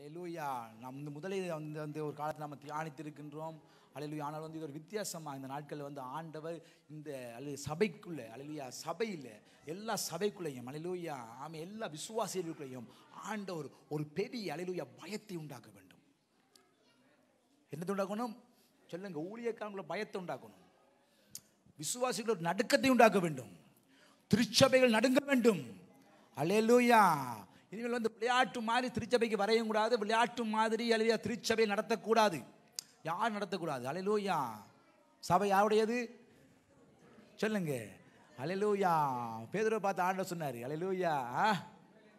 அலையலூயா நம் இந்த முதலில் வந்து வந்து ஒரு காலத்தில் நம்ம தியானித்திருக்கின்றோம் அலையலூயா ஆனால் வந்து இது ஒரு வித்தியாசமாக இந்த நாட்களில் வந்து ஆண்டவர் இந்த அழு சபைக்குள்ளே அலையலூயா சபையில் எல்லா சபைக்குள்ளேயும் அலையலூயா ஆமாம் எல்லா விசுவாசிகளுக்குள்ளேயும் ஆண்டவர் ஒரு பெரிய அலையலூயா பயத்தை உண்டாக்க வேண்டும் என்னத்தை உண்டாக்கணும் சொல்லுங்க ஊழியக்காரங்கள பயத்தை உண்டாக்கணும் விசுவாசிகள் ஒரு நடுக்கத்தை உண்டாக்க வேண்டும் திருச்சபைகள் நடுங்க வேண்டும் அலையலூயா இனிமேல் வந்து விளையாட்டு மாதிரி திருச்சபைக்கு வரையும் கூடாது விளையாட்டு மாதிரி அல்லையா திருச்சபை நடத்தக்கூடாது யார் நடத்தக்கூடாது அலையலூயா சபை யாருடையது சொல்லுங்க அலையலூயா பேதரை பார்த்து ஆண்ட சொன்னார் அலையலூயா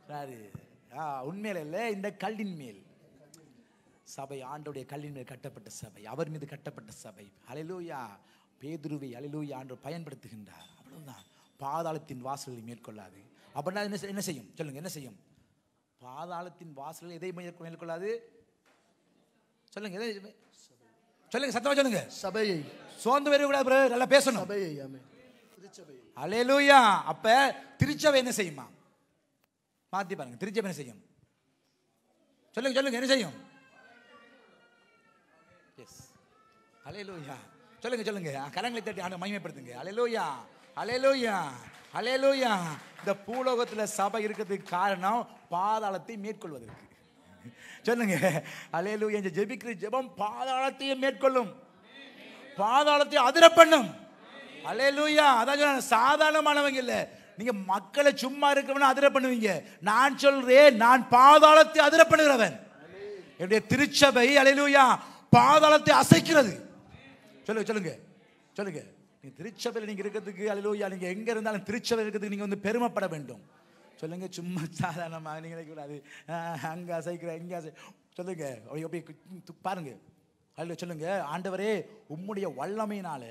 சரி ஆ உண்மையில இல்லை இந்த கல்லின் மேல் சபை ஆண்டோடைய கல்லின் மேல் கட்டப்பட்ட சபை அவர் மீது கட்டப்பட்ட சபை அலையலூயா பேதுருவை அலையலூயா ஆண்டு பயன்படுத்துகின்றார் அவ்வளவுதான் பாதாளத்தின் வாசலை மேற்கொள்ளாது அப்படின்னா என்ன என்ன செய்யும் சொல்லுங்கள் என்ன செய்யும் பாதாளத்தின் வாசலில் எதை மேற்கொள்ளாது கொள்ளாது சொல்லுங்க எதை சொல்லுங்க சத்தமா சொல்லுங்க சபையை சோர்ந்து வரக்கூடாது பிரதர் நல்லா பேசணும் அலையலூயா அப்ப திருச்சபை என்ன செய்யுமா மாத்தி பாருங்க திருச்சபை என்ன செய்யும் சொல்லுங்க சொல்லுங்க என்ன செய்யும் எஸ் சொல்லுங்க சொல்லுங்க கரங்களை தட்டி ஆண்டு மகிமைப்படுத்துங்க அலையலூயா அலையலூயா அலையலூயா இந்த பூலோகத்தில் சபை இருக்கிறதுக்கு காரணம் பாதாளத்தை மேற்கொள்வதற்கு சொல்லுங்க அலையலு என் ஜெபிக்கிற ஜெபம் பாதாளத்தையும் மேற்கொள்ளும் பாதாளத்தை அதிர பண்ணும் அலையலூயா அதான் சொல்ல சாதாரணமானவங்க இல்லை நீங்க மக்களை சும்மா இருக்கிறவன அதிர பண்ணுவீங்க நான் சொல்றேன் நான் பாதாளத்தை அதிர பண்ணுகிறவன் என்னுடைய திருச்சபை அலையலூயா பாதாளத்தை அசைக்கிறது சொல்லுங்க சொல்லுங்க சொல்லுங்க நீங்க திருச்சபையில் நீங்க இருக்கிறதுக்கு அலையலூயா நீங்க எங்க இருந்தாலும் திருச்சபை இருக்கிறதுக்கு நீங்க வந்து பெருமைப்பட வேண்டும் சொல்லுங்க சும்மா சாதாரணமாக நீங்களே கூடாது அங்கே அசைக்கிற இங்கே அசை சொல்லுங்க அப்படி அப்படி பாருங்க அல்ல சொல்லுங்க ஆண்டவரே உம்முடைய வல்லமையினால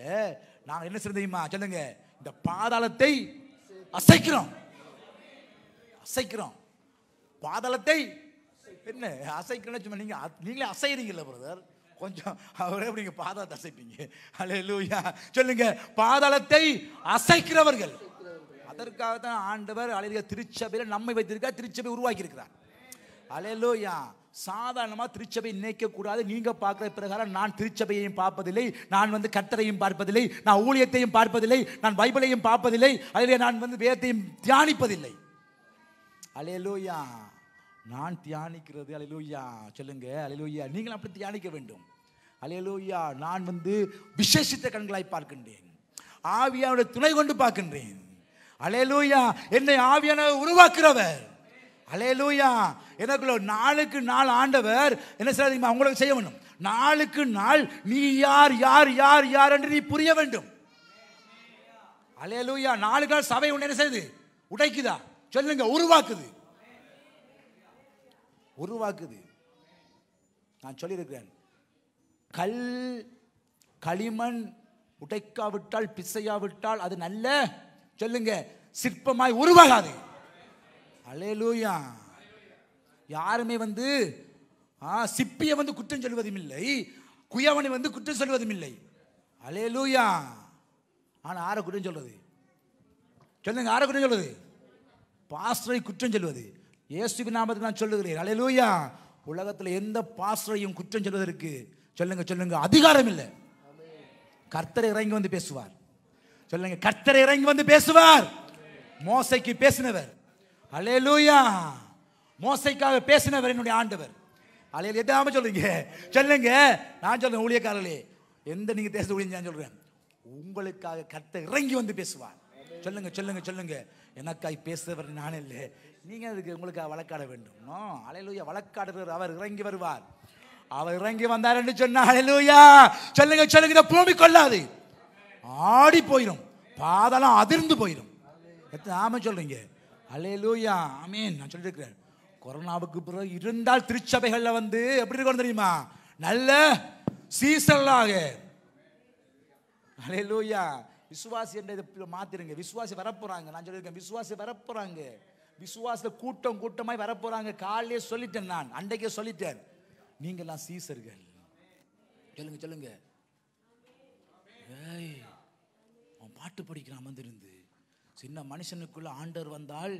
நாங்கள் என்ன செய்யுமா சொல்லுங்க இந்த பாதாளத்தை அசைக்கிறோம் அசைக்கிறோம் பாதாளத்தை என்ன அசைக்கிறேன்னு சும்மா நீங்கள் நீங்களே அசைறீங்கல்ல பிரதர் கொஞ்சம் அவரே நீங்கள் பாதாளத்தை அசைப்பீங்க அல்ல சொல்லுங்க பாதாளத்தை அசைக்கிறவர்கள் அதற்காக தான் ஆண்டவர் அலையில திருச்சபையில் நம்மை வைத்திருக்கார் திருச்சபை உருவாக்கி இருக்கிறார் அலையலோயா சாதாரணமாக திருச்சபை நினைக்கக்கூடாது நீங்கள் பார்க்குற பிரகாரம் நான் திருச்சபையையும் பார்ப்பதில்லை நான் வந்து கத்தரையும் பார்ப்பதில்லை நான் ஊழியத்தையும் பார்ப்பதில்லை நான் பைபிளையும் பார்ப்பதில்லை அதில் நான் வந்து வேதத்தையும் தியானிப்பதில்லை அலையலோயா நான் தியானிக்கிறது அலையலோயா சொல்லுங்க அலையலோயா நீங்களும் அப்படி தியானிக்க வேண்டும் அலையலோயா நான் வந்து விசேஷித்த கண்களாய் பார்க்கின்றேன் ஆவியாவுடைய துணை கொண்டு பார்க்கின்றேன் அலேலூயா என்னை ஆவியானவர் உருவாக்குறவர் அலேலூயா எனக்குள்ள நாளுக்கு நாள் ஆண்டவர் என்ன செய்ய அவங்களுக்கு செய்ய வேண்டும் நாளுக்கு நாள் நீ யார் யார் யார் யார் என்று நீ புரிய வேண்டும் அலேலூயா நாளுக்கு நாள் சபை உன்னை என்ன செய்யுது உடைக்குதா சொல்லுங்க உருவாக்குது உருவாக்குது நான் சொல்லியிருக்கிறேன் கல் களிமண் உடைக்காவிட்டால் பிசையாவிட்டால் அது நல்ல சொல்லுங்க சிற்பமாய் உருவாகாது அலையலூயா யாருமே வந்து சிப்பியை வந்து குற்றம் சொல்வதும் இல்லை குயவனை வந்து குற்றம் சொல்வதும் இல்லை அலையலூயா ஆனால் ஆரை குற்றம் சொல்வது சொல்லுங்க ஆரை குற்றம் சொல்வது பாஸ்டரை குற்றம் சொல்வது இயேசுவின் நாமத்தை நான் சொல்லுகிறேன் அலையலூயா உலகத்தில் எந்த பாஸ்டரையும் குற்றம் சொல்வதற்கு சொல்லுங்க சொல்லுங்க அதிகாரம் இல்லை கர்த்தர் இறங்கி வந்து பேசுவார் சொல்லுங்க கர்த்தர் இறங்கி வந்து பேசுவார் மோசைக்கு பேசினவர் அலையலூயா மோசைக்காக பேசினவர் என்னுடைய ஆண்டவர் அலையில் எதாம சொல்றீங்க சொல்லுங்க நான் சொல்றேன் ஊழியக்காரர்களே எந்த நீங்க தேச ஊழியம் சொல்றேன் உங்களுக்காக கர்த்தர் இறங்கி வந்து பேசுவார் சொல்லுங்க சொல்லுங்க சொல்லுங்க எனக்காய் பேசுறவர் நான் இல்லை நீங்க அதுக்கு உங்களுக்காக வழக்காட வேண்டும் அலையலூயா அலையிலூயா அவர் இறங்கி வருவார் அவர் இறங்கி வந்தார் என்று சொன்ன அலையலூயா சொல்லுங்க சொல்லுங்க இதை பூமி கொள்ளாது ஆடி போயிடும் பாதெல்லாம் அதிர்ந்து போயிடும் எத்தனை ஆமாம் சொல்கிறீங்க அலையலூயா ஆமீன் நான் சொல்லியிருக்கிறேன் கொரோனாவுக்கு பிறகு இருந்தால் திருச்சபைகளில் வந்து எப்படி இருக்கணும் தெரியுமா நல்ல சீசனாக அலையலூயா விசுவாசி என்ற இதை மாற்றிருங்க விசுவாசி வரப்போகிறாங்க நான் சொல்லியிருக்கேன் விசுவாசி வரப்போகிறாங்க விசுவாச கூட்டம் கூட்டமாய் வரப்போகிறாங்க காலையே சொல்லிட்டேன் நான் அன்றைக்கே சொல்லிட்டேன் நீங்கள்லாம் சீசர்கள் சொல்லுங்க சொல்லுங்க ஏய் அவன் பாட்டு படிக்கிற அமர்ந்திருந்து சின்ன மனுஷனுக்குள்ள ஆண்டர் வந்தால்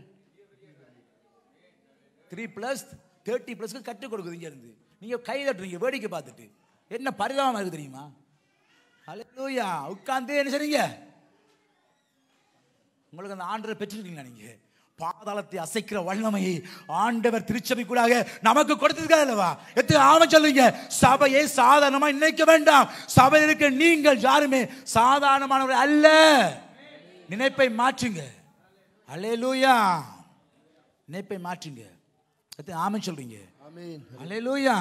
த்ரீ ப்ளஸ் தேர்ட்டி ப்ளஸ்க்கு கற்றுக் கொடுக்குது இங்கேருந்து நீங்கள் கை தட்டுறீங்க வேடிக்கை பார்த்துட்டு என்ன பரிதாபமாக இருக்குது தெரியுமா ஹலோயா உட்காந்து என்ன சரிங்க உங்களுக்கு அந்த ஆண்டரை பெற்றிருக்கீங்களா நீங்கள் பாதாளத்தை அசைக்கிற வல்லமையை ஆண்டவர் திருச்சபை திருச்சபைக்குள்ளாக நமக்கு கொடுத்திருக்காரு அல்லவா எத்து ஆம சொல்லுங்க சபையை சாதாரணமா நினைக்க வேண்டாம் சபையில் இருக்க நீங்கள் யாருமே சாதாரணமானவர் அல்ல நினைப்பை மாற்றுங்க அலே லூயா நினைப்பை மாற்றுங்க எத்து ஆமன் சொல்றீங்க அலே லூயா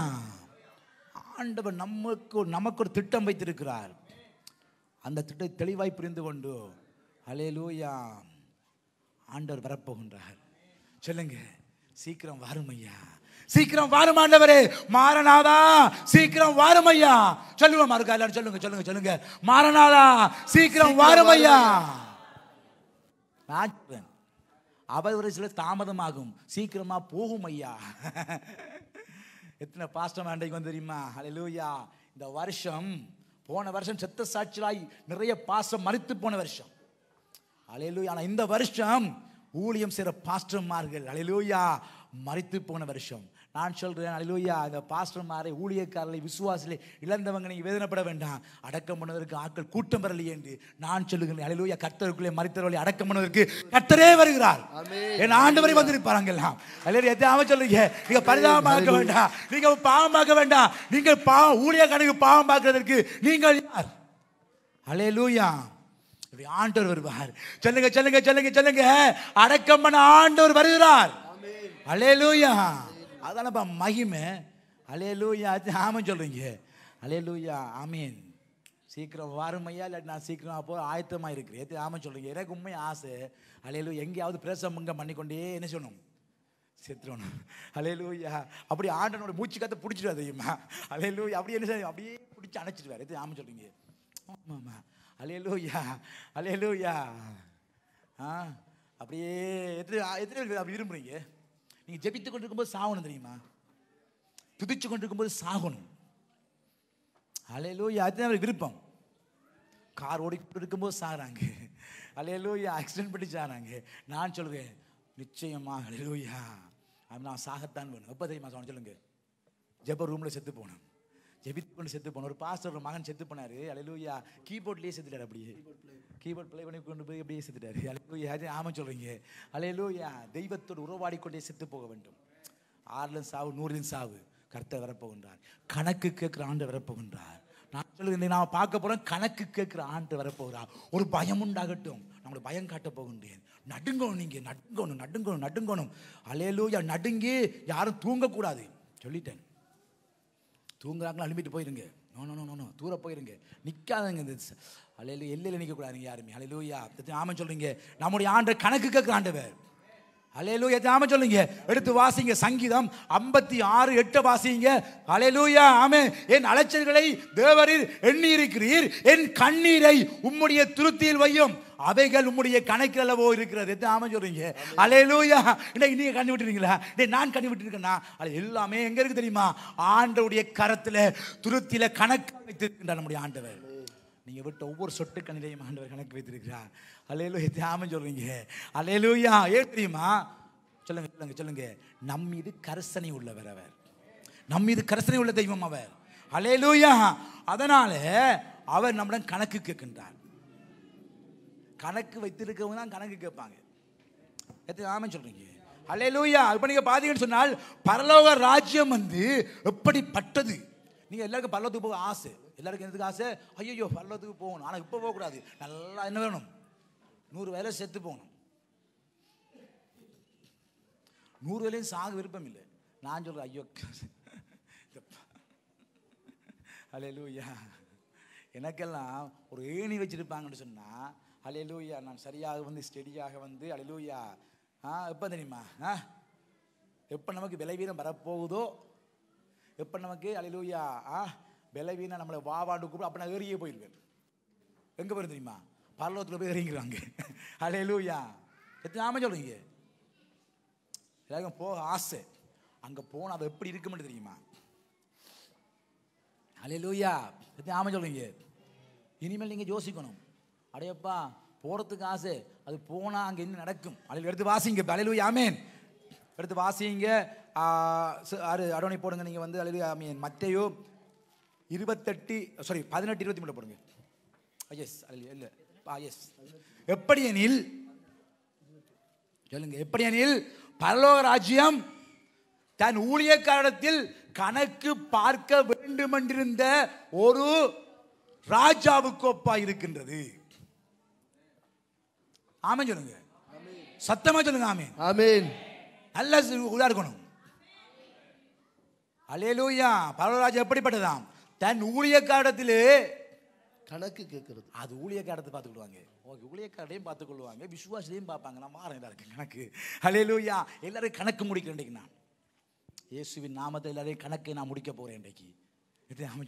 ஆண்டவர் நமக்கு நமக்கு ஒரு திட்டம் வைத்திருக்கிறார் அந்த திட்டத்தை தெளிவாய் புரிந்து கொண்டு அலே லூயா ஆண்டவர் வரப்போகின்றார் சொல்லுங்க சீக்கிரம் வாரும் ஐயா சீக்கிரம் வாரும் ஆண்டவரே மாறனாதா சீக்கிரம் வாரும் ஐயா சொல்லுவோம் மாறுக்கா எல்லாரும் சொல்லுங்க சொல்லுங்க சொல்லுங்க மாறனாதா சீக்கிரம் வாரும் ஐயா அவர் ஒரு சில தாமதமாகும் சீக்கிரமா போகும் ஐயா எத்தனை பாஸ்டம் ஆண்டைக்கு வந்து தெரியுமா அலையூயா இந்த வருஷம் போன வருஷம் செத்த சாட்சியாய் நிறைய பாசம் மறித்து போன வருஷம் அலையலூயா ஆனால் இந்த வருஷம் ஊழியம் செய்கிற பாஸ்டர்மார்கள் அலையலூயா மறித்து போன வருஷம் நான் சொல்கிறேன் அலையூயா இந்த பாஸ்டர் ஊழியக்காரர்களை விசுவாசிலே இழந்தவங்க நீங்கள் வேதனைப்பட வேண்டாம் அடக்கம் பண்ணுவதற்கு ஆட்கள் கூட்டம் வரலையே என்று நான் சொல்லுகிறேன் அலையூயா கர்த்தருக்குள்ளே மறித்தவர்களை அடக்கம் பண்ணுவதற்கு கர்த்தரே வருகிறார் என் ஆண்டு வரை ஆண்டவரை வந்திருப்பாருங்கெல்லாம் அல்லது எதாவது சொல்லுங்க நீங்கள் பரிதாபமாக வேண்டாம் நீங்கள் பாவம் பார்க்க வேண்டாம் நீங்கள் பாவம் ஊழியக்காரனுக்கு பாவம் பார்க்கறதற்கு நீங்கள் யார் அலையலூயா என்னுடைய ஆண்டவர் வருவார் சொல்லுங்க சொல்லுங்க சொல்லுங்க சொல்லுங்க அடக்கம் பண்ண ஆண்டவர் வருகிறார் அலேலூயா அதானப்பா மகிமை அலேலூயா ஆமன் சொல்கிறீங்க அலேலூயா ஆமீன் சீக்கிரம் வாருமையா இல்லை நான் சீக்கிரம் போக ஆயத்தமாக இருக்கிறேன் ஏற்று ஆமாம் சொல்கிறீங்க எனக்கு உண்மை ஆசை அலையிலு எங்கேயாவது பிரசமுங்க பண்ணிக்கொண்டே என்ன சொல்லணும் செத்துறணும் அலையிலூயா அப்படி ஆண்டனோட மூச்சு கத்தை பிடிச்சிடுவார் தெரியுமா அலையிலூயா அப்படியே என்ன அப்படியே பிடிச்சி அணைச்சிடுவார் எது ஆமாம் சொல்கிறீங்க ஆமாம் ஆமாம் அலையலூயா அலையலூயா ஆ அப்படியே எத்தனை எத்தனை பேர் அப்படி விரும்புறீங்க நீங்கள் ஜெபித்து கொண்டு இருக்கும்போது சாகணும் தெரியுமா துதிச்சு கொண்டு இருக்கும்போது சாகணும் அலையலூயா எத்தனை பேர் விருப்பம் கார் ஓடிக்கிட்டு இருக்கும்போது சாகிறாங்க அலையலூயா ஆக்சிடென்ட் பண்ணி சாகிறாங்க நான் சொல்லுவேன் நிச்சயமாக அலையலூயா நான் சாகத்தான் வேணும் எப்போ தெரியுமா சொல்லுங்க ஜெப ரூமில் செத்து போனேன் ஜெபித்து கொண்டு செத்து போனோம் ஒரு பாஸ்டர் ஒரு மகன் செத்து போனார் அலையூயா கீபோர்ட்லேயே செத்துட்டார் அப்படியே கீபோர்ட் ப்ளே பண்ணி கொண்டு போய் அப்படியே செத்துட்டார் அலையூயா அது ஆமாம் சொல்கிறீங்க அலையூயா தெய்வத்தோடு உறவாடி கொண்டே செத்து போக வேண்டும் ஆறுலும் சாவு நூறுலும் சாவு கர்த்தர் வரப்போகின்றார் கணக்கு கேட்குற ஆண்டு வரப்போகின்றார் நான் சொல்லுகிறேன் நான் பார்க்க போகிறோம் கணக்கு கேட்குற ஆண்டு வரப்போகிறார் ஒரு பயம் உண்டாகட்டும் நம்மளை பயம் காட்ட போகின்றேன் நடுங்கணும் நீங்கள் நடுங்கணும் நடுங்கணும் நடுங்கணும் அலையலூயா நடுங்கி யாரும் தூங்கக்கூடாது சொல்லிட்டேன் தூங்குறாங்களா அனுப்பிட்டு போயிருங்க நோ நோ நோ நோ தூர போயிருங்க நிற்காதங்க இந்த அலையில எல்லையில் நிற்கக்கூடாதுங்க யாருமே அலையிலூயா ஆமாம் சொல்கிறீங்க நம்முடைய ஆண்டு கணக்கு கேட்குற ஆண்டவர் அலையலூயா நாம சொல்லுங்க எடுத்து வாசிங்க சங்கீதம் ஐம்பத்தி ஆறு எட்டு வாசிங்க அலையலூயா ஆமே என் அலைச்சல்களை தேவரில் எண்ணி இருக்கிறீர் என் கண்ணீரை உம்முடைய துருத்தியில் வையும் அவைகள் உம்முடைய கணக்கில் அல்லவோ இருக்கிறது ஆமா சொல்றீங்க அலையலூயா இன்னைக்கு நீங்கள் கண்ணி விட்டுறீங்களா நான் கண்ணி விட்டுருக்கேன்னா அது எல்லாமே எங்கே இருக்குது தெரியுமா ஆண்டவுடைய கரத்தில் துருத்தியில் கணக்கு வைத்திருக்கின்ற நம்முடைய ஆண்டவர் நீங்கள் விட்ட ஒவ்வொரு சொட்டு கண்ணிலையும் ஆண்டவர் கணக்கு வைத்திருக்கிறார் அலையலூயா தியாமன் சொல்கிறீங்க அலையலூயா ஏ தெரியுமா சொல்லுங்க சொல்லுங்க சொல்லுங்க நம் மீது கரசனை உள்ளவர் அவர் நம் மீது கரசனை உள்ள தெய்வம் அவர் அலையலூயா அதனால அவர் நம்மிடம் கணக்கு கேட்கின்றார் கணக்கு வைத்திருக்கவங்க தான் கணக்கு கேட்பாங்க எத்தனை ஆமாம் சொல்கிறீங்க அலையலூயா இப்போ நீங்கள் பார்த்தீங்கன்னு சொன்னால் பரலோக ராஜ்யம் வந்து எப்படிப்பட்டது நீங்கள் எல்லாருக்கும் பரலோகத்துக்கு போக ஆசை எல்லாருக்கும் எதுக்கு ஆசை ஐயோ பல்லத்துக்கு போகணும் ஆனால் இப்போ போகக்கூடாது நல்லா என்ன வேணும் நூறு வேலை செத்து போகணும் நூறு வேலையும் சாக விருப்பம் இல்லை நான் சொல்கிறேன் ஐயோ அலே லூயா எனக்கெல்லாம் ஒரு ஏணி வச்சுருப்பாங்கன்னு சொன்னால் அலே லூயா நான் சரியாக வந்து ஸ்டெடியாக வந்து அலே லூயா ஆ எப்போ தெரியுமா ஆ எப்போ நமக்கு வீரம் வரப்போகுதோ எப்போ நமக்கு லூயா ஆ விளைவினா நம்மளை வாவாண்டு கூப்பிடும் அப்போ நான் ஏறியே போயிருவேன் எங்கே போயிரு தெரியுமா பரலோகத்தில் போய் இறங்கிடுவாங்க அலே லூயா எத்தனை ஆமாம் சொல்கிறீங்க எல்லாருக்கும் போக ஆசை அங்கே போனால் அது எப்படி இருக்குமென்னு தெரியுமா அலே லூயா எத்தனை ஆமாம் சொல்கிறீங்க இனிமேல் நீங்கள் யோசிக்கணும் அடையப்பா போகிறதுக்கு ஆசை அது போனால் அங்கே என்ன நடக்கும் அலையில் எடுத்து வாசிங்க அலையிலு ஆமேன் எடுத்து வாசிங்க அடவணை போடுங்க நீங்கள் வந்து அலையிலு ஆமீன் மத்தையோ இருபத்தெட்டு சாரி பதினெட்டு இருபத்தி மூணு போடுங்க எஸ் இல்லை எஸ் எப்படி எனில் சொல்லுங்க எப்படி எனில் பரலோக ராஜ்யம் தன் ஊழியக்காரத்தில் கணக்கு பார்க்க வேண்டுமென்றிருந்த ஒரு ராஜாவுக்கு ஒப்பா இருக்கின்றது ஆமே சொல்லுங்க சத்தமா சொல்லுங்க ஆமே ஆமீன் நல்ல இதா இருக்கணும் பரலோக பரவராஜ் எப்படிப்பட்டதாம் தன் ஊழியக்காரத்திலே கணக்கு கேட்கறது அது ஊழியக்காரத்தை பார்த்துக்கிடுவாங்க ஓகே ஊழியக்காரரையும் பார்த்துக்கொள்வாங்க விசுவாசத்தையும் பார்ப்பாங்க நான் மாறேன் எல்லாருக்கும் கணக்கு அலையலூயா எல்லாரும் கணக்கு முடிக்கிறேன் இன்றைக்கு நான் இயேசுவின் நாமத்தை எல்லாரையும் கணக்கை நான் முடிக்க போகிறேன் இன்றைக்கு இது நாம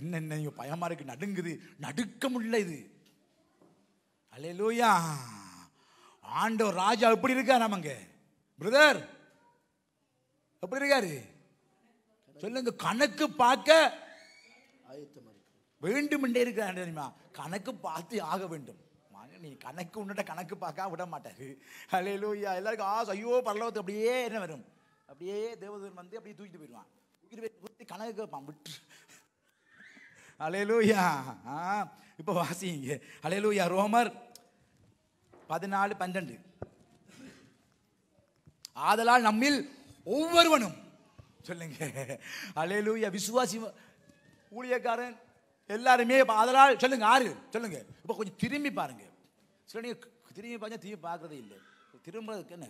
என்னென்ன இங்கே பயமாக இருக்குது நடுங்குது நடுக்க முடியல இது அலையலூயா ஆண்டவர் ராஜா எப்படி இருக்கார் நமங்க பிரதர் எப்படி இருக்காரு சொல்லுங்க கணக்கு பார்க்க வேண்டும் என்றே இருக்கிறான் தெரியுமா கணக்கு பார்த்து ஆக வேண்டும் நீ கணக்கு உன்னிட்ட கணக்கு பார்க்க விட மாட்டார் அலையிலூயா எல்லாருக்கும் ஆசை ஐயோ பரலோகத்து அப்படியே என்ன வரும் அப்படியே தேவதூர் வந்து அப்படியே தூக்கிட்டு போயிடுவான் தூக்கிட்டு போய் தூக்கி கணக்கு கேட்பான் விட்டு அலையலூயா ஆ இப்போ வாசிங்க அலையலூயா ரோமர் பதினாலு பன்னெண்டு ஆதலால் நம்மில் ஒவ்வொருவனும் சொல்லுங்க அலையலூயா விசுவாசி ஊழியக்காரன் எல்லாருமே அதனால் சொல்லுங்க ஆறு சொல்லுங்க இப்போ கொஞ்சம் திரும்பி பாருங்க சில நீங்கள் திரும்பி பார்த்தா திரும்பி பார்க்குறதே இல்லை திரும்புறதுக்கு என்ன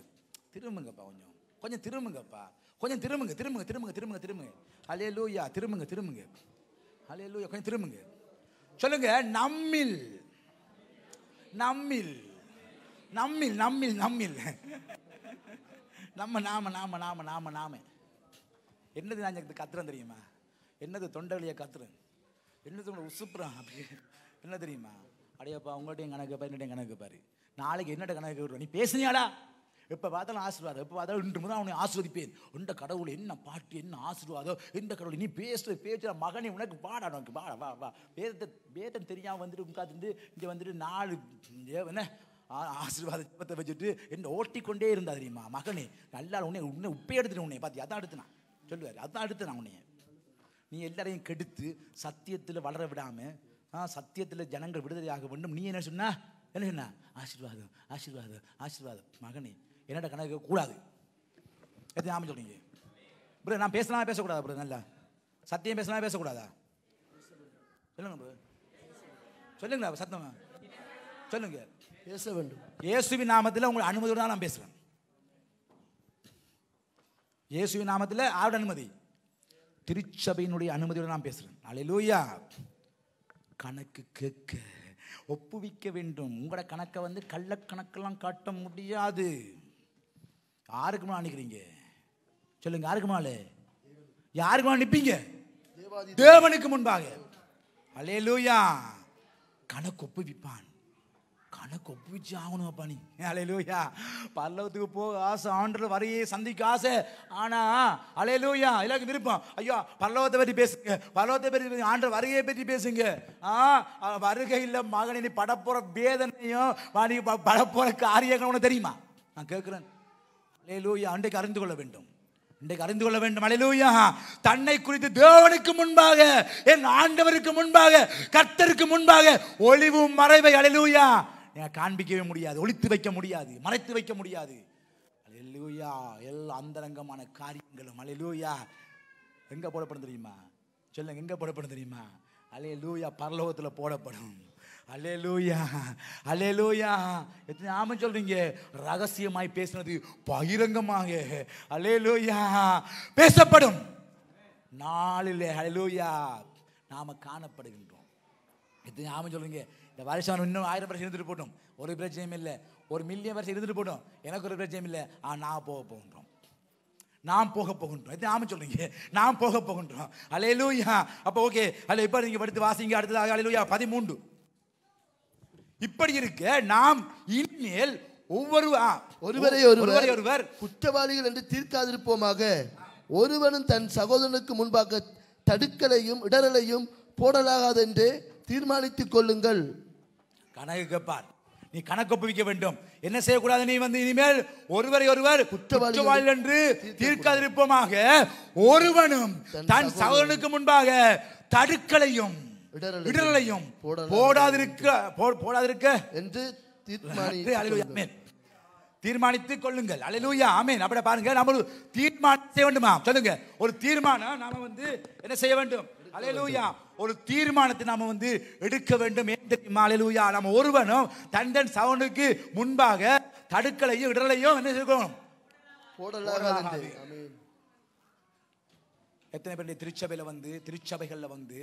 திரும்புங்கப்பா கொஞ்சம் கொஞ்சம் திரும்புங்கப்பா கொஞ்சம் திரும்புங்க திரும்புங்க திரும்புங்க திரும்புங்க திரும்புங்க அலே லூயா திரும்புங்க திரும்புங்க அலே லூயா கொஞ்சம் திரும்புங்க சொல்லுங்க நம்மில் நம்மில் நம்மில் நம்மில் நம்மில் நம்ம நாம நாம நாம நாம நாம என்னது நான் கத்துறேன் தெரியுமா என்னது தொண்டை வழியாக என்னது என்ன தொண்டை உசுப்புறான் அப்படி என்ன தெரியுமா அடையப்பா உங்கள்கிட்ட கணக்கு பாரு என்னட்டையும் கணக்கு பாரு நாளைக்கு என்னட்ட கணக்கு நீ பேசுனியாடா எப்போ பார்த்தாலும் ஆசீர்வாதம் எப்போ பார்த்தாலும் இன்று முதல் அவனை ஆஸ்வதிப்பேன் உண்ட கடவுள் என்ன பாட்டு என்ன ஆசீர்வாதம் எந்த கடவுள் நீ பேச பேச்சு மகனே உனக்கு பாடா உனக்கு பாட வா வா வேதத்தை வேதம் தெரியாமல் வந்துட்டு உட்காந்து இங்கே வந்துட்டு நாலு என்ன ஆசீர்வாத ஜபத்தை வச்சுட்டு என்ன ஓட்டிக்கொண்டே இருந்தா தெரியுமா மகனே நல்லா உன்னை உன்னை உப்பே எடுத்துட்டு உன்னை பார்த்து அதான் நான் சொல்லுவார் அதான் எடுத்துனான் உன்னைய நீ எல்லாரையும் கெடுத்து சத்தியத்தில் வளர விடாமல் சத்தியத்தில் ஜனங்கள் விடுதலையாக வேண்டும் நீ என்ன சொன்ன என்ன சொன்ன ஆசீர்வாதம் ஆசீர்வாதம் ஆசீர்வாதம் மகனே என்னோட கணக்கு கூடாது எத்தனை ஆமாம் சொல்கிறீங்க ப்ரோ நான் பேசலாம் பேசக்கூடாது ப்ரோ நல்லா சத்தியம் பேசலாம் பேசக்கூடாதா சொல்லுங்க ப்ரோ சொல்லுங்க சத்தம் சொல்லுங்க பேச வேண்டும் இயேசுவி நாமத்தில் உங்கள் அனுமதி நான் பேசுகிறேன் இயேசுவி நாமத்தில் ஆவிட அனுமதி திருச்சபையினுடைய அனுமதியோடு நான் பேசுகிறேன் அலையிலூயா கணக்கு கேட்க ஒப்புவிக்க வேண்டும் உங்களோட கணக்கை வந்து கள்ளக்கணக்கெல்லாம் காட்ட முடியாது யாருக்குமா அனுக்கிறீங்க சொல்லுங்க யாருக்குமா யாருக்குமா நிற்பீங்க தேவனுக்கு முன்பாக அலையலூயா கணக்கு ஒப்புவிப்பான் தலை கொப்பிச்சு ஆகணும் அப்பா நீ அலையலூயா பல்லவத்துக்கு போக ஆசை ஆண்டர் வரையே சந்திக்க ஆசை ஆனால் அலையலூயா எல்லாருக்கும் விருப்பம் ஐயோ பல்லவத்தை பற்றி பேசுங்க பல்லவத்தை பற்றி ஆண்டர் வரையை பற்றி பேசுங்க ஆ வருகையில் மகனை நீ படப்போகிற வேதனையும் நீ படப்போகிற காரியங்கள் உனக்கு தெரியுமா நான் கேட்குறேன் அலையலூயா அன்றைக்கு அறிந்து கொள்ள வேண்டும் இன்றைக்கு அறிந்து கொள்ள வேண்டும் அலையிலூயா தன்னை குறித்து தேவனுக்கு முன்பாக என் ஆண்டவருக்கு முன்பாக கர்த்தருக்கு முன்பாக ஒளிவும் மறைவை அலையிலூயா ஏன்னா காண்பிக்கவே முடியாது ஒழித்து வைக்க முடியாது மறைத்து வைக்க முடியாது அலையிலூயா எல்லா அந்தரங்கமான காரியங்களும் அலையிலூயா எங்கே போடப்படும் தெரியுமா சொல்லுங்க எங்கே போடப்படும் தெரியுமா அலே லூயா பரலோகத்தில் போடப்படும் அலே லூயா அலே லூயா எத்தனை ஆமாம் சொல்கிறீங்க ரகசியமாய் பேசுனது பகிரங்கமாக அலே லூயா பேசப்படும் நாளில் அலே லூயா நாம் காணப்படுகின்றோம் எத்தனை ஆமாம் சொல்கிறீங்க இந்த வருஷம் இன்னும் ஆயிரம் வருஷம் இருந்துட்டு போட்டோம் ஒரு பிரச்சனையும் இல்லை ஒரு மில்லியன் வருஷம் இருந்துட்டு போட்டோம் எனக்கு ஒரு பிரச்சனையும் இல்லை ஆ நான் போக போகின்றோம் நாம் போக போகின்றோம் இது நாம சொல்றீங்க நாம் போக போகின்றோம் அலையலூயா அப்போ ஓகே அல்ல இப்போ நீங்கள் படுத்து வாசிங்க அடுத்ததாக அலையலூயா பதிமூன்று இப்படி இருக்க நாம் இனிமேல் ஒவ்வொரு ஒருவரை ஒருவரை ஒருவர் குற்றவாளிகள் என்று தீர்க்காதிருப்போமாக ஒருவனும் தன் சகோதரனுக்கு முன்பாக தடுக்கலையும் இடரலையும் போடலாகாதென்று தீர்மானித்துக் கொள்ளுங்கள் கணக்கு கேட்பார் நீ கணக்கு ஒப்புவிக்க வேண்டும் என்ன செய்யக்கூடாது நீ வந்து இனிமேல் ஒருவரை ஒருவர் குற்றவாளி என்று தீர்க்காதிருப்பமாக ஒருவனும் தன் சகோதரனுக்கு முன்பாக தடுக்கலையும் விடலையும் போடாதிருக்க போடாதிருக்க என்று தீர்மானித்து கொள்ளுங்கள் அலையிலூயா ஆமேன் அப்படி பாருங்க நம்ம தீர்மானம் செய்ய வேண்டுமா சொல்லுங்க ஒரு தீர்மானம் நாம வந்து என்ன செய்ய வேண்டும் அலையலூயா ஒரு தீர்மானத்தை நாம வந்து எடுக்க வேண்டும் ஏன் தெரியுமா அலையலூயா நம்ம ஒருவனும் தண்டன் சவனுக்கு சவுனுக்கு முன்பாக தடுக்கலையும் இடலையும் என்ன செய்யணும் எத்தனை பேருடைய திருச்சபையில் வந்து திருச்சபைகளில் வந்து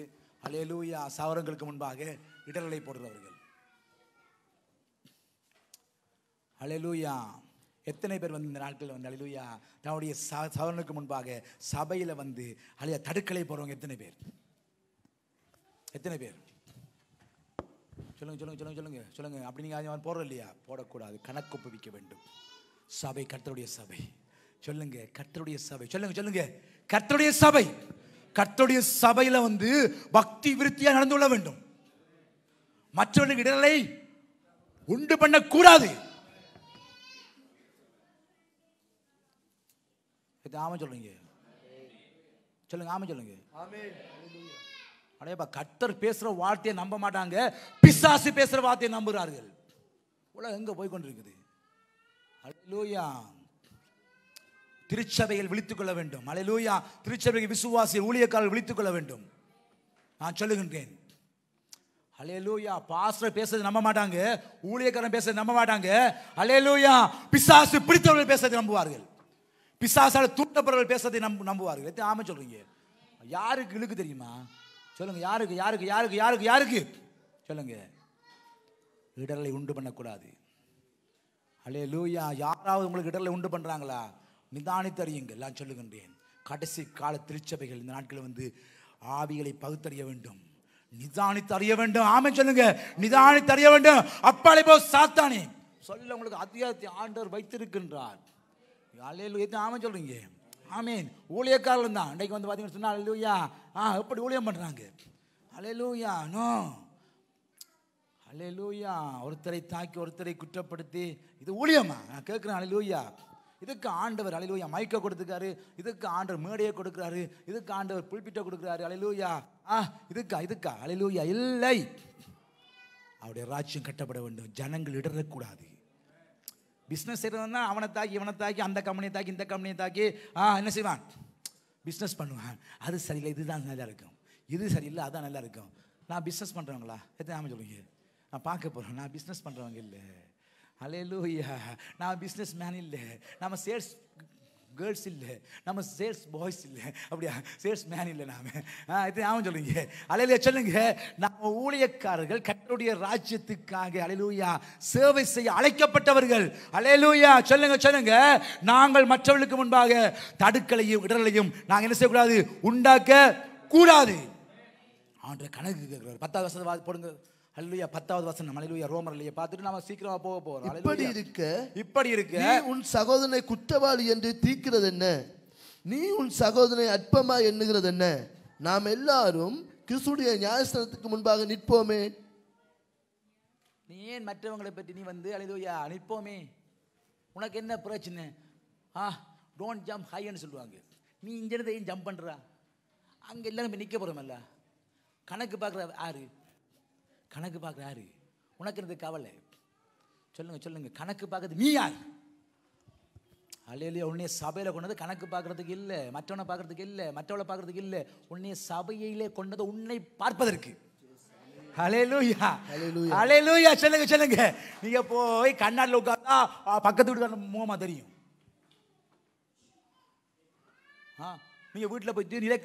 அலையலூயா சவரங்களுக்கு முன்பாக இடர்நிலை போடுறவர்கள் அலையலூயா எத்தனை பேர் வந்து இந்த நாட்களில் வந்து அழிலுயா தன்னுடைய சவரனுக்கு முன்பாக சபையில் வந்து அழியா தடுக்கலை போகிறவங்க எத்தனை பேர் எத்தனை பேர் சொல்லுங்கள் சொல்லுங்கள் சொல்லுங்கள் சொல்லுங்கள் சொல்லுங்கள் அப்படி நீங்கள் அதிகமாக போடுற இல்லையா போடக்கூடாது கணக்கு ஒப்புவிக்க வேண்டும் சபை கர்த்தருடைய சபை சொல்லுங்க கர்த்தருடைய சபை சொல்லுங்க சொல்லுங்க கர்த்தருடைய சபை கர்த்தருடைய சபையில் வந்து பக்தி விருத்தியாக நடந்து கொள்ள வேண்டும் மற்றவர்களுக்கு இடலை உண்டு பண்ணக்கூடாது இது ஆமாம் சொல்லுங்க சொல்லுங்க ஆமாம் சொல்லுங்க அடையப்பா கத்தர் பேசுகிற வார்த்தையை நம்ப மாட்டாங்க பிசாசு பேசுகிற வார்த்தையை நம்புகிறார்கள் உலகம் எங்கே போய் கொண்டிருக்குது அலையிலூயா திருச்சபையில் விழித்துக் கொள்ள வேண்டும் அலையிலூயா திருச்சபைக்கு விசுவாசிய ஊழியக்காரர்கள் விழித்துக் கொள்ள வேண்டும் நான் சொல்லுகின்றேன் அலையலூயா பாஸ்டர் பேசுறது நம்ப மாட்டாங்க ஊழியக்காரன் பேசுறது நம்ப மாட்டாங்க அலையலூயா பிசாசு பிடித்தவர்கள் பேசுறது நம்புவார்கள் பிசாசால் தூண்டப்படுறவர்கள் பேசுறதை நம்ப நம்புவார்கள் எத்தனை ஆமாம் சொல்கிறீங்க யாருக்கு இழுக்கு தெரியுமா சொல்லுங்கள் யாருக்கு யாருக்கு யாருக்கு யாருக்கு யாருக்கு சொல்லுங்கள் இடர்களை உண்டு பண்ணக்கூடாது அலே லூயா யாராவது உங்களுக்கு இடர்களை உண்டு பண்ணுறாங்களா நிதானித்தறியுங்கள் நான் சொல்லுகின்றேன் கடைசி கால திருச்சபைகள் இந்த நாட்களில் வந்து ஆவிகளை பகுத்தறிய வேண்டும் நிதானித்து அறிய வேண்டும் ஆமை சொல்லுங்க நிதானித்து அறிய வேண்டும் அப்பாலை போ சாத்தானே சொல்ல உங்களுக்கு அதிகாரத்தை ஆண்டவர் வைத்திருக்கின்றார் அல்லையில் எத்தனை ஆமாம் சொல்கிறீங்க ஆமீன் ஊழியக்காரன் தான் இன்றைக்கு வந்து பார்த்தீங்கன்னு சொன்னால் அல்லூயா ஆ எப்படி ஊழியம் பண்ணுறாங்க அலையலூயா நோ அலையலூயா ஒருத்தரை தாக்கி ஒருத்தரை குற்றப்படுத்தி இது ஊழியமா நான் கேட்குறேன் அலையலூயா இதுக்கு ஆண்டவர் அலையலூயா மைக்கை கொடுத்துருக்காரு இதுக்கு ஆண்டவர் மேடையை கொடுக்குறாரு இதுக்கு ஆண்டவர் புல்பிட்டை கொடுக்குறாரு அலையலூயா ஆ இதுக்கா இதுக்கா அலையலூயா இல்லை அவருடைய ராஜ்யம் கட்டப்பட வேண்டும் ஜனங்கள் இடறக்கூடாது பிஸ்னஸ் செய்கிறவன்னா அவனை தாக்கி இவனை தாக்கி அந்த கம்பெனியை தாக்கி இந்த கம்பெனியை தாக்கி ஆ என்ன செய்வான் பிஸ்னஸ் பண்ணுவான் அது சரியில்லை இதுதான் நல்லா இருக்கும் இது சரியில்லை அதுதான் நல்லா இருக்கும் நான் பிஸ்னஸ் பண்ணுறவங்களா எத்தனை ஆமாம் சொல்லுங்க நான் பார்க்க போகிறேன் நான் பிஸ்னஸ் பண்ணுறவங்க இல்லை அலையலூயா நான் பிஸ்னஸ் மேன் இல்லை நம்ம சேல்ஸ் கேர்ள்ஸ் இல்லை நம்ம சேல்ஸ் பாய்ஸ் இல்லை அப்படியா சேல்ஸ் மேன் இல்லை நாம இது ஞாபகம் சொல்லுங்க அலையில சொல்லுங்க நம்ம ஊழியக்காரர்கள் கட்டருடைய ராஜ்யத்துக்காக அலையிலூயா சேவை செய்ய அழைக்கப்பட்டவர்கள் அலையிலூயா சொல்லுங்க சொல்லுங்க நாங்கள் மற்றவர்களுக்கு முன்பாக தடுக்கலையும் இடர்களையும் நாங்கள் என்ன செய்யக்கூடாது உண்டாக்க கூடாது ஆண்டு கணக்கு கேட்குறாரு பத்தாவது வருஷத்தை போடுங்க அல்லையா பத்தாவது வசனம் அலையிலுயா ரோமர் இல்லையா பார்த்துட்டு நம்ம சீக்கிரமா போக போறோம் இப்படி இருக்க இப்படி இருக்க உன் சகோதரனை குற்றவாளி என்று தீர்க்கிறது என்ன நீ உன் சகோதரனை அற்பமா எண்ணுகிறது என்ன நாம் எல்லாரும் கிறிஸ்துடைய ஞாயஸ்தானத்துக்கு முன்பாக நிற்போமே நீ ஏன் மற்றவங்களை பற்றி நீ வந்து அலையிலுயா நிற்போமே உனக்கு என்ன பிரச்சனை ஆ டோன்ட் ஜம்ப் ஹைன்னு சொல்லுவாங்க நீ இங்கேருந்து ஏன் ஜம்ப் பண்ணுறா அங்கே எல்லாரும் நிற்க போகிறோமல்ல கணக்கு பார்க்குற யாரு கணக்கு பார்க்குற யாரு உனக்கு இருந்து கவலை சொல்லுங்கள் சொல்லுங்கள் கணக்கு பார்க்குறது நீ யார் அலையிலேயே உன்னைய சபையில் கொண்டது கணக்கு பார்க்குறதுக்கு இல்லை மற்றவனை பார்க்குறதுக்கு இல்லை மற்றவளை பார்க்குறதுக்கு இல்லை உன்னைய சபையிலே கொண்டது உன்னை பார்ப்பதற்கு அலையலூயா அலையலூயா சொல்லுங்க சொல்லுங்க நீங்க போய் கண்ணாடில் உட்கார்ந்தா பக்கத்து வீட்டுக்காரன் முகமா தெரியும் ஆ நீங்கள் வீட்டில் போயிட்டு நிலை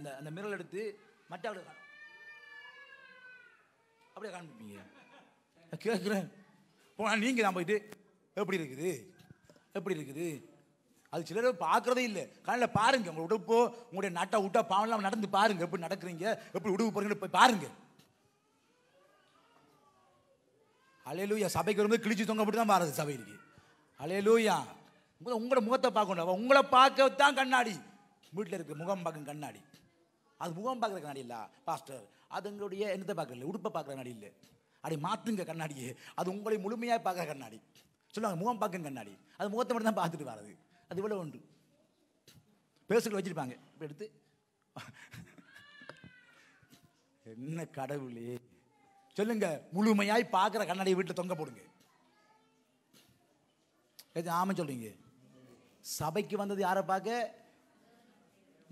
அந்த அந்த மிரல் எடுத்து மற்றவர்களுக்கு அப்படியே காண்பிப்பீங்க கேட்குறேன் போனால் நீங்கள் தான் போயிட்டு எப்படி இருக்குது எப்படி இருக்குது அது சிலர் பார்க்குறதே இல்லை காலையில் பாருங்கள் உங்கள் உடுப்போ உங்களுடைய நட்டா விட்டா பாவம்லாம் நடந்து பாருங்கள் எப்படி நடக்கிறீங்க எப்படி உடுப்பு போகிறீங்கன்னு போய் பாருங்கள் அலையலூயா சபைக்கு வரும்போது கிழிச்சு தொங்க அப்படி தான் பாருது சபைக்கு அலையலூயா உங்களை உங்களோட முகத்தை பார்க்கணும் உங்களை பார்க்கத்தான் கண்ணாடி வீட்டில் இருக்குது முகம் பார்க்க கண்ணாடி அது முகம் பார்க்குற கண்ணாடி இல்லை பாஸ்டர் அது எங்களுடைய என்னத்தை பார்க்கல உடுப்பை பார்க்குற கண்ணாடி இல்லை அப்படி மாற்றுங்க கண்ணாடியே அது உங்களை முழுமையாக பார்க்குற கண்ணாடி சொல்லுவாங்க முகம் பார்க்கும் கண்ணாடி அது முகத்தை மட்டும் தான் பார்த்துட்டு வரது அது இவ்வளோ ஒன்று பேசுகிற வச்சுருப்பாங்க இப்போ எடுத்து என்ன கடவுளே சொல்லுங்க முழுமையாய் பார்க்குற கண்ணாடியை வீட்டில் தொங்க போடுங்க எது ஆமாம் சொல்றீங்க சபைக்கு வந்தது யாரை பார்க்க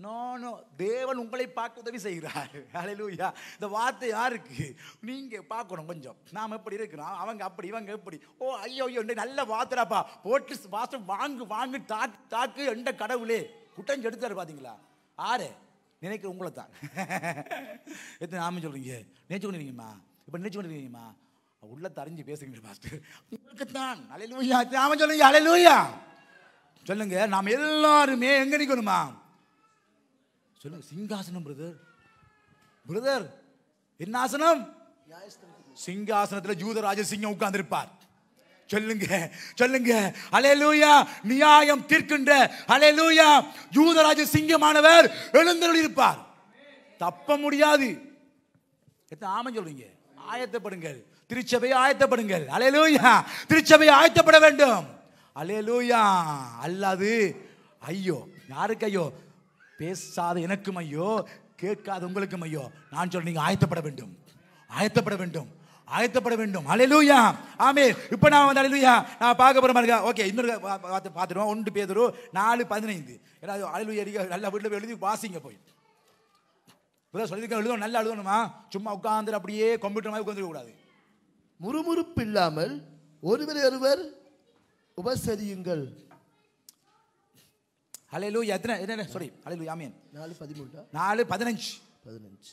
நோ நோ தேவன் உங்களை பார்க்க உதவி செய்கிறார் அலையிலூயா இந்த வார்த்தை யாருக்கு நீங்கள் பார்க்கணும் கொஞ்சம் நாம் எப்படி இருக்கிறோம் அவங்க அப்படி இவங்க எப்படி ஓ ஐயோ ஐயோ நல்ல வார்த்தைப்பா போட்டு வாசம் வாங்கு வாங்கு தாக்கு தாக்கு எந்த கடவுளே குட்டஞ்சு எடுத்தார் பார்த்தீங்களா ஆறு நினைக்கிற உங்களை தான் எத்தனை ஆமாம் சொல்கிறீங்க நினைச்சு கொண்டிருக்கீங்கம்மா இப்போ நினைச்சு கொண்டிருக்கீங்கம்மா உள்ள தரிஞ்சு பேசுங்க பாஸ்டர் உங்களுக்கு தான் அலையிலூயா ஆமாம் சொல்லுங்க அலையிலூயா சொல்லுங்க நாம் எல்லாருமே எங்கே நிற்கணுமா சொல்லுங்க சிங்காசனம் பிரதர் பிரதர் என்ன ஆசனம் சிங்காசனத்தில் ஜூதராஜ சிங்கம் உட்கார்ந்திருப்பார் சொல்லுங்க சொல்லுங்க அலே லூயா நியாயம் தீர்க்கின்ற அலே அலையலூயா யூதராஜ சிங்கமானவர் எழுந்தருளிருப்பார் தப்ப முடியாது எத்தனை ஆமன் சொல்றீங்க ஆயத்தப்படுங்கள் திருச்சபையை ஆயத்தப்படுங்கள் லூயா திருச்சபையை ஆயத்தப்பட வேண்டும் அலே லூயா அல்லாது ஐயோ யாருக்கு ஐயோ பேசாத எனக்கும் ஐயோ கேட்காத உங்களுக்கும் ஐயோ நான் சொல்ல நீங்கள் ஆயத்தப்பட வேண்டும் ஆயத்தப்பட வேண்டும் ஆயத்தப்பட வேண்டும் அலையலூயா ஆமே இப்போ நான் வந்து அலையலூயா நான் பார்க்க போகிற மாதிரி ஓகே இன்னொரு பார்த்து பார்த்துருவோம் ஒன்று பேதரு நாலு பதினைந்து ஏதாவது அலையலூயா நல்ல வீட்டில் எழுதி வாசிங்க போய் இப்போ சொல்லியிருக்கேன் எழுதும் நல்லா எழுதணுமா சும்மா உட்காந்துரு அப்படியே கம்ப்யூட்டர் மாதிரி உட்காந்துருக்க கூடாது முறுமுறுப்பு இல்லாமல் ஒருவர் ஒருவர் உபசரியுங்கள் ஹலேலு எத்தனை என்ன சாரி ஹலேலு ஆமீன் நாலு பதிமூணு நாலு பதினஞ்சு பதினஞ்சு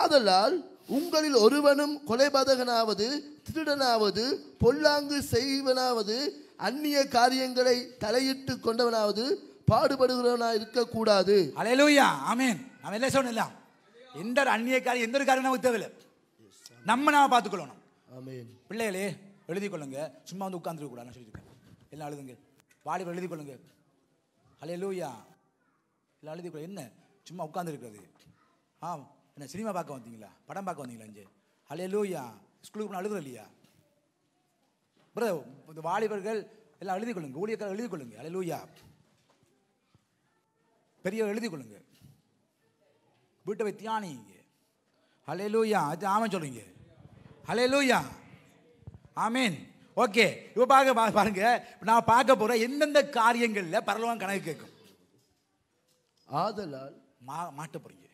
ஆதலால் உங்களில் ஒருவனும் கொலைபாதகனாவது திருடனாவது பொல்லாங்கு செய்வனாவது அந்நிய காரியங்களை தலையிட்டு கொண்டவனாவது பாடுபடுகிறவனா இருக்கக்கூடாது அலையலூயா ஆமேன் நம்ம என்ன சொன்னலாம் எந்த ஒரு அந்நிய காரியம் எந்த ஒரு காரியம் நமக்கு தேவையில்லை நம்ம நாம பார்த்துக்கொள்ளணும் ஆமேன் பிள்ளைகளே எழுதி கொள்ளுங்க சும்மா வந்து உட்காந்துருக்க சொல்லியிருக்கேன் எல்லாம் எழுதுங்க வாலிபர் எழுதி கொள்ளுங்க லூயா இல்லை அழுதி என்ன சும்மா உட்காந்துருக்கிறது ஆ என்ன சினிமா பார்க்க வந்தீங்களா படம் பார்க்க வந்தீங்களா இங்கே லூயா ஸ்கூலுக்கு போனால் இல்லையா பிரதர் இந்த வாலிபர்கள் எல்லாம் எழுதி கொள்ளுங்க ஊழியர்கள் எழுதி கொள்ளுங்க லூயா பெரியவர் எழுதி கொள்ளுங்க வீட்டை போய் தியானிங்க லூயா அது ஆமாம் சொல்லுங்க லூயா ஆமீன் ஓகே இப்போ பார்க்க பாருங்க நான் பார்க்க போகிற எந்தெந்த காரியங்களில் பரலோகம் கணக்கு கேட்கும் ஆதலால் மா மாட்ட போகிறீங்க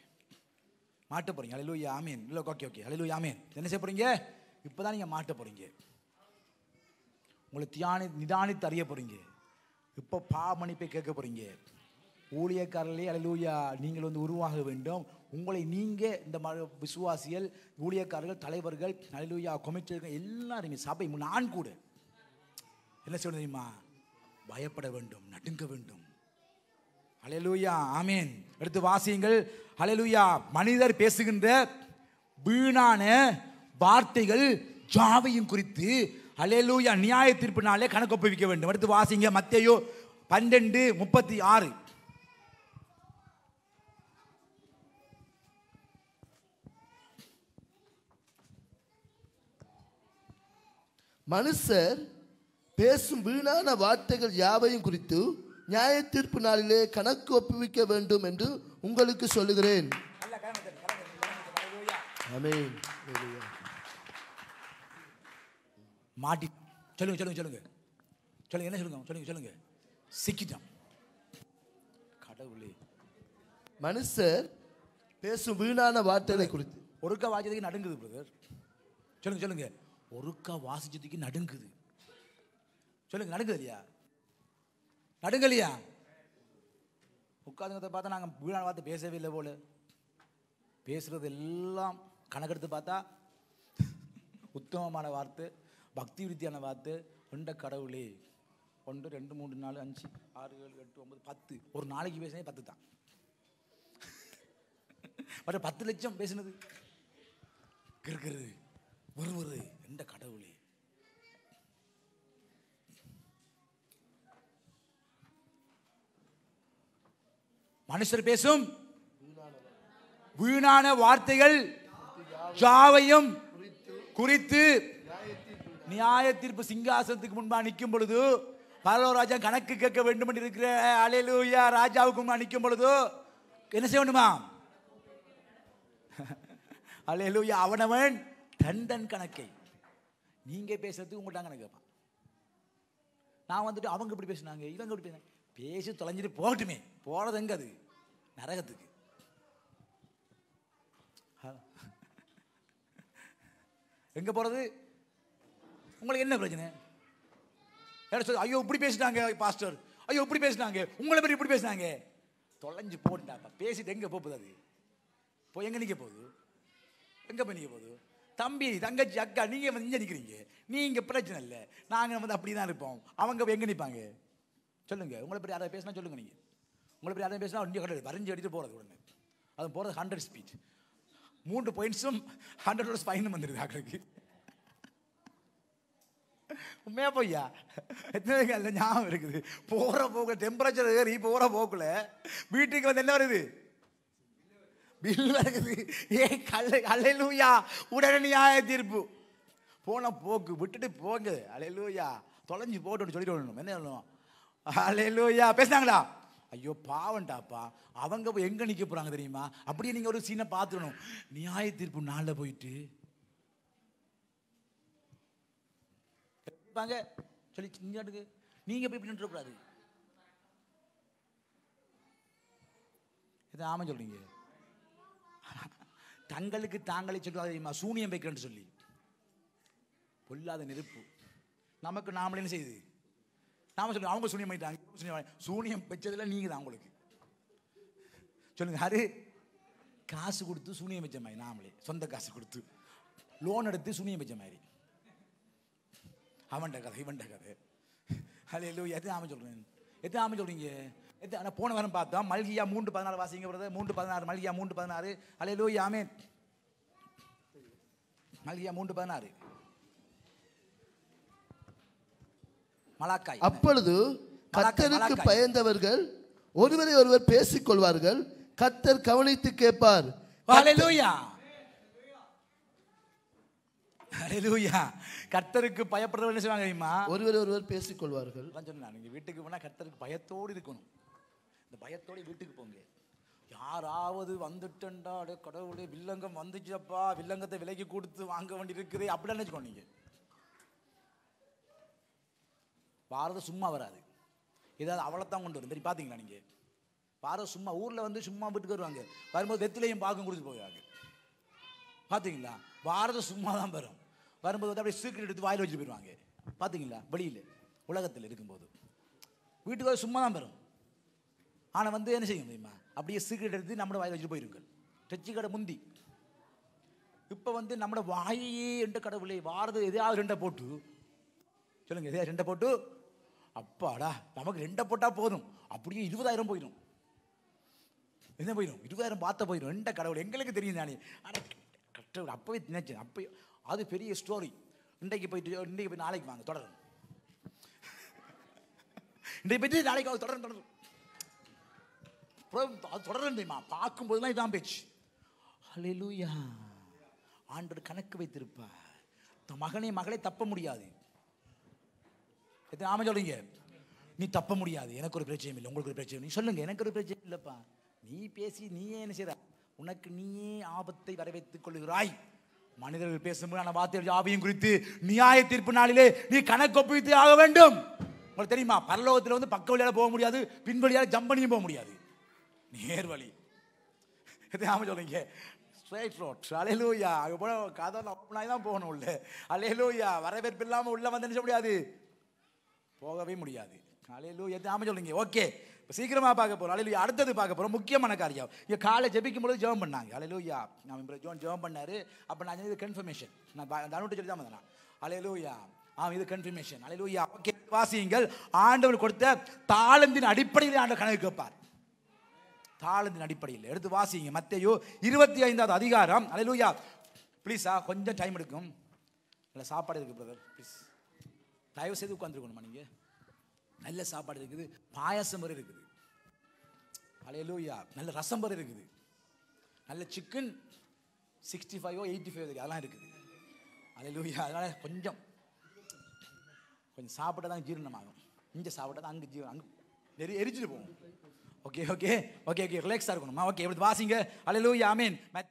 மாட்ட போகிறீங்க அலையிலூயா ஆமீன் இல்லை ஓகே ஓகே அலையிலூயா ஆமீன் என்ன செய்ய போகிறீங்க இப்போ தான் நீங்கள் மாட்ட போகிறீங்க உங்களை தியானி நிதானித்து அறிய போகிறீங்க இப்போ பா மன்னிப்பை கேட்க போகிறீங்க ஊழியக்காரர்களே அலையிலூயா நீங்கள் வந்து உருவாக வேண்டும் உங்களை நீங்கள் இந்த மாதிரி விசுவாசிகள் ஊழியக்காரர்கள் தலைவர்கள் நல்லூயா கொமிட்டிகள் எல்லாருமே சபை நான் கூட என்ன சொல்ல தெரியுமா பயப்பட வேண்டும் நடுங்க வேண்டும் அலையலூயா ஆமீன் எடுத்து வாசியுங்கள் அலையலூயா மனிதர் பேசுகின்ற வீணான வார்த்தைகள் ஜாவையும் குறித்து அலையலூயா நியாய தீர்ப்பு நாளே கணக்கு ஒப்புவிக்க வேண்டும் எடுத்து வாசிங்க மத்தையோ பன்னெண்டு முப்பத்தி ஆறு மனுஷர் பேசும் வீணான வார்த்தைகள் யாவையும் குறித்து நியாய தீர்ப்பு நாளிலே கணக்கு ஒப்புவிக்க வேண்டும் என்று உங்களுக்கு சொல்லுகிறேன் மாட்டி சொல்லுங்க சொல்லுங்க சொல்லுங்க சொல்லுங்க என்ன சொல்லுங்க சொல்லுங்க சொல்லுங்க சிக்கிட்டான் கடவுளே மனுஷர் பேசும் வீணான வார்த்தைகளை குறித்து ஒருக்க வாக்கியத்துக்கு நடுங்குது பிரதர் சொல்லுங்க சொல்லுங்க ஒருக்கா வாசிச்சதுக்கு நடுங்குது சொல்லுங்க நடுங்குது இல்லையா இல்லையா உட்காந்துங்கிறத பார்த்தா நாங்கள் வீணான பார்த்து பேசவே இல்லை போல் பேசுகிறது எல்லாம் கணக்கெடுத்து பார்த்தா உத்தமமான வார்த்தை பக்தி விருத்தியான வார்த்தை கொண்ட கடவுளே ஒன்று ரெண்டு மூணு நாலு அஞ்சு ஆறு ஏழு எட்டு ஒம்பது பத்து ஒரு நாளைக்கு பேசினே பத்து தான் பட் பத்து லட்சம் பேசினது இருக்கிறது வருவது எந்த கடவுளே மனுஷர் பேசும் வீணான வார்த்தைகள் ஜாவையும் குறித்து நியாய தீர்ப்பு சிங்காசனத்துக்கு முன்பா நிற்கும் பொழுது ராஜா கணக்கு கேட்க வேண்டும் என்று இருக்கிற அலையலூயா ராஜாவுக்கு முன்பா நிற்கும் பொழுது என்ன செய்ய வேண்டுமா அலையலூயா அவனவன் டன் கணக்கை நீங்கள் பேசுகிறதுக்கு உங்கள்கிட்ட கணக்கு கேட்பான் நான் வந்துட்டு அவங்க இப்படி பேசினாங்க இவங்க இப்படி பேசி தொலைஞ்சிட்டு போகட்டுமே போகிறது எங்கே அது நரகத்துக்கு எங்கே போகிறது உங்களுக்கு என்ன பிரச்சனை ஐயோ இப்படி பேசிட்டாங்க பாஸ்டர் ஐயோ இப்படி பேசினாங்க உங்களை பேர் இப்படி பேசினாங்க தொலைஞ்சு போட்டாப்பா பேசிட்டு எங்கே போகுது அது போய் எங்கே நிற்க போகுது எங்கே போய் நிற்க போகுது தம்பி தங்கச்சி அக்கா நீங்கள் வந்து இங்கே நிற்கிறீங்க நீங்கள் பிரச்சனை இல்லை நாங்கள் வந்து அப்படி தான் இருப்போம் அவங்க எங்கே நிற்பாங்க சொல்லுங்கள் உங்களை பற்றி யாராவது பேசினா சொல்லுங்கள் நீங்கள் உங்களை பற்றி யாராவது பேசினா இங்கே கடை வரைஞ்சி அடித்து போகிறது உடனே அது போகிறது ஹண்ட்ரட் ஸ்பீட் மூன்று பாயிண்ட்ஸும் ஹண்ட்ரட் ரோஸ் ஃபைனும் வந்துடுது ஆக்களுக்கு உண்மையா பொய்யா எத்தனை ஞாபகம் இருக்குது போகிற போக்கு டெம்பரேச்சர் ஏறி போகிற போக்குள்ள வீட்டுக்கு வந்து என்ன வருது பில் ஏ கல்லை அலையலூயா உடனடியாக தீர்ப்பு போன போக்கு விட்டுட்டு போங்க அலையலூயா தொலைஞ்சு போட்டு சொல்லிட்டு வரணும் என்ன சொல்லணும் அலையலூயா பேசுனாங்களா ஐயோ பாவன்டாப்பா அவங்க எங்கே நிற்க போகிறாங்க தெரியுமா அப்படியே நீங்கள் ஒரு சீனை பார்த்துடணும் நியாய தீர்ப்பு நாளில் போயிட்டு பாங்க சொல்லி சிங்காட்டுக்கு நீங்கள் போய் இப்படி கூடாது இது ஆமாம் சொல்கிறீங்க தங்களுக்கு தாங்களே சொல்லுவாங்க சூனியம் வைக்கிறேன்னு சொல்லி பொல்லாத நெருப்பு நமக்கு நாமளே செய்யுது நாம சொல்லு அவங்க சூனியம் பண்ணிட்டாங்க சூனியம் சூனியம் நீங்க தான் உங்களுக்கு சொல்லுங்க யாரு காசு கொடுத்து சூனியம் வச்ச மாதிரி நாமளே சொந்த காசு கொடுத்து லோன் எடுத்து சூனியம் வச்ச மாதிரி அவன்ட கதை இவன்ட கதை அது எல்லாம் எது ஆமாம் சொல்கிறேன் எது ஆமாம் சொல்கிறீங்க இது ஆனால் போன வாரம் பார்த்தோம் மல்கியா மூன்று பதினாறு வாசிங்க பிரதர் மூன்று பதினாறு மல்கியா மூன்று பதினாறு லூ யாமே மல்கியா மூன்று பதினாறு மலாக்காய் அப்பொழுது கத்தருக்கு பயந்தவர்கள் ஒருவரை ஒருவர் பேசிக் கொள்வார்கள் கத்தர் கவனித்து கேட்பார் கத்தருக்கு பயப்படுறவர் என்ன செய்வாங்க தெரியுமா ஒருவர் ஒருவர் பேசிக்கொள்வார்கள் சொன்னா நீங்க வீட்டுக்கு போனா கத்தருக்கு பயத்தோடு இருக்கணும் இந்த பயத்தோடு வீட்டுக்கு போங்க யாராவது வந்துட்டேன்டா கடவுளே வில்லங்கம் வந்துச்சப்பா வில்லங்கத்தை விலைக்கு கொடுத்து வாங்க வேண்டி இருக்குது அப்படின்னு வச்சுக்கோங்க பாரத சும்மா வராது ஏதாவது தான் கொண்டு வரும் சரி பார்த்தீங்களா நீங்கள் பாரதம் சும்மா ஊரில் வந்து சும்மா வீட்டுக்கு வருவாங்க வரும்போது வெத்திலையும் பாக்கம் கொடுத்து போவாங்க பார்த்தீங்களா பாரத சும்மா தான் வரும் வரும்போது வந்து அப்படியே சீக்கிரம் எடுத்து வாயில் வச்சு போயிடுவாங்க பார்த்தீங்களா வெளியில் உலகத்தில் இருக்கும்போது வீட்டுக்கு சும்மா தான் வரும் ஆனால் வந்து என்ன செய்யும் தெரியுமா அப்படியே சீக்கிரட் எடுத்து நம்மளோட வாயில் வச்சுட்டு போயிருங்கள் டச்சு கடை முந்தி இப்போ வந்து நம்மளோட வாயே ரெண்டு கடவுளை வாரது எதையாவது ரெண்டை போட்டு சொல்லுங்கள் எதையாவது ரெண்டை போட்டு அப்பாடா நமக்கு ரெண்டை போட்டால் போதும் அப்படியே இருபதாயிரம் போயிடும் என்ன போயிடும் இருபதாயிரம் பார்த்த போயிடும் ரெண்டை கடவுள் எங்களுக்கு தெரியும் தானே ஆனால் கட்டவுள் அப்போவே நினைச்சேன் அப்போ அது பெரிய ஸ்டோரி இன்றைக்கு போயிட்டு இன்றைக்கு போய் நாளைக்கு வாங்க தொடரும் இன்றைக்கு போயிட்டு நாளைக்கு வாங்க தொடரும் தொடரும் அப்புறம் அது தொடர்ந்து தெரியுமா பார்க்கும்போதெல்லாம் இதான் பேச்சு அலையிலூயா ஆண்டர் கணக்கு வைத்திருப்பார் மகனே மகளை தப்ப முடியாது எத்தனை ஆமாம் சொல்லுங்க நீ தப்ப முடியாது எனக்கு ஒரு பிரச்சனையும் இல்லை உங்களுக்கு ஒரு பிரச்சனை நீ சொல்லுங்க எனக்கு ஒரு பிரச்சனை இல்லைப்பா நீ பேசி நீயே என்ன செய்கிற உனக்கு நீயே ஆபத்தை வரவேற்றுக் கொள்கிறாய் மனிதர்கள் பேசும்போது வார்த்தை ஆவியும் குறித்து நியாய தீர்ப்பு நாளிலே நீ கணக்கு ஒப்புவித்து ஆக வேண்டும் உங்களுக்கு தெரியுமா பரலோகத்தில் வந்து பக்க வழியால் போக முடியாது பின் வழியால் ஜம்பனியும் போக முடியாது நேர் வழி தெரியாமல் சொல்லுங்க ஸ்ட்ரைட் ரோட் அலையலூயா அது போல காதல் ஓப்பன் ஆகி தான் போகணும் உள்ள அலையலூயா வரவேற்பு இல்லாமல் உள்ளே வந்து நினைச்ச முடியாது போகவே முடியாது அலையலூ எதாமல் சொல்லுங்க ஓகே இப்போ சீக்கிரமாக பார்க்க போகிறோம் அலையலூயா அடுத்தது பார்க்க போகிறோம் முக்கியமான காரியம் இங்கே காலை ஜெபிக்கும் போது ஜெபம் பண்ணாங்க அலையலூயா நம்ம ஜோன் ஜெபம் பண்ணார் அப்போ நான் இது கன்ஃபர்மேஷன் நான் தனுட்டு சொல்லி தான் வந்தேன் அலையலூயா ஆம் இது கன்ஃபர்மேஷன் அலையலூயா ஓகே வாசியுங்கள் ஆண்டவர் கொடுத்த தாளந்தின் அடிப்படையில் ஆண்டவர் கணக்கு கேட்பார் தாளந்தின் அடிப்படையில் எடுத்து வாசிங்க மத்தையோ இருபத்தி ஐந்தாவது அதிகாரம் லூயா ப்ளீஸா கொஞ்சம் டைம் எடுக்கும் இல்லை சாப்பாடு இருக்குது பிரதர் ப்ளீஸ் தயவு செய்து உட்காந்துருக்கணுமா நீங்கள் நல்ல சாப்பாடு இருக்குது பாயசம் வரை இருக்குது லூயா நல்ல ரசம் வரை இருக்குது நல்ல சிக்கன் சிக்ஸ்டி ஃபைவோ எயிட்டி ஃபைவ் அதெல்லாம் இருக்குது லூயா அதனால் கொஞ்சம் கொஞ்சம் சாப்பிட்டா தான் ஜீரணமாகும் இங்கே சாப்பிட்டா தான் அங்கே ஜீரணம் அங்கே எரி எரிச்சிட்டு போவோம் ஓகே ஓகே ஓகே ஓகே ரிலாக்ஸாக இருக்கணுமா ஓகே இப்படி வாசிங்க அலையிலூயா ஐ மீன்